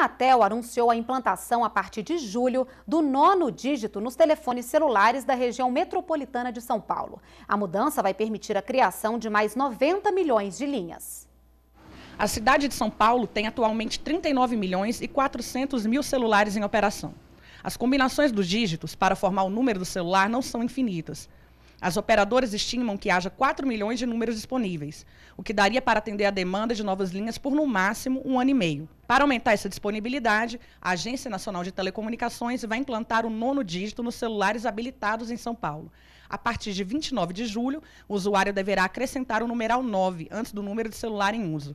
Anatel anunciou a implantação a partir de julho do nono dígito nos telefones celulares da região metropolitana de São Paulo. A mudança vai permitir a criação de mais 90 milhões de linhas. A cidade de São Paulo tem atualmente 39 milhões e 400 mil celulares em operação. As combinações dos dígitos para formar o número do celular não são infinitas. As operadoras estimam que haja 4 milhões de números disponíveis, o que daria para atender a demanda de novas linhas por no máximo um ano e meio. Para aumentar essa disponibilidade, a Agência Nacional de Telecomunicações vai implantar o nono dígito nos celulares habilitados em São Paulo. A partir de 29 de julho, o usuário deverá acrescentar o numeral 9 antes do número de celular em uso.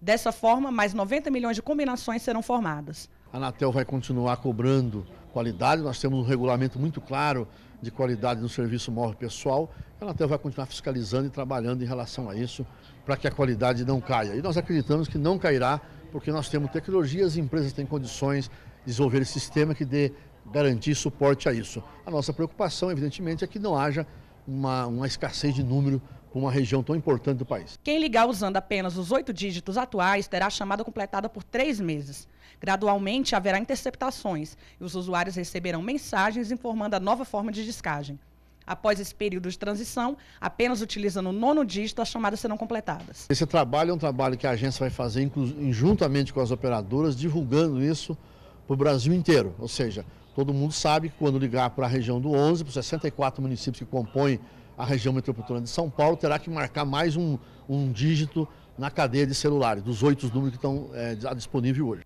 Dessa forma, mais 90 milhões de combinações serão formadas. A Anatel vai continuar cobrando qualidade, nós temos um regulamento muito claro de qualidade no serviço móvel pessoal, ela até vai continuar fiscalizando e trabalhando em relação a isso para que a qualidade não caia. E nós acreditamos que não cairá, porque nós temos tecnologias e empresas têm condições de desenvolver esse sistema que dê garantir suporte a isso. A nossa preocupação, evidentemente, é que não haja uma, uma escassez de número com uma região tão importante do país. Quem ligar usando apenas os oito dígitos atuais terá a chamada completada por três meses. Gradualmente haverá interceptações e os usuários receberão mensagens informando a nova forma de descagem. Após esse período de transição, apenas utilizando o nono dígito, as chamadas serão completadas. Esse trabalho é um trabalho que a agência vai fazer juntamente com as operadoras, divulgando isso para o Brasil inteiro. Ou seja, todo mundo sabe que quando ligar para a região do 11, para os 64 municípios que compõem a região metropolitana de São Paulo terá que marcar mais um, um dígito na cadeia de celulares, dos oito números que estão é, disponíveis hoje.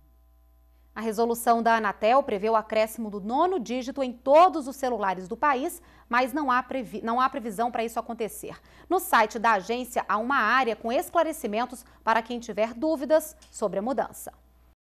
A resolução da Anatel prevê o acréscimo do nono dígito em todos os celulares do país, mas não há, previ... não há previsão para isso acontecer. No site da agência há uma área com esclarecimentos para quem tiver dúvidas sobre a mudança.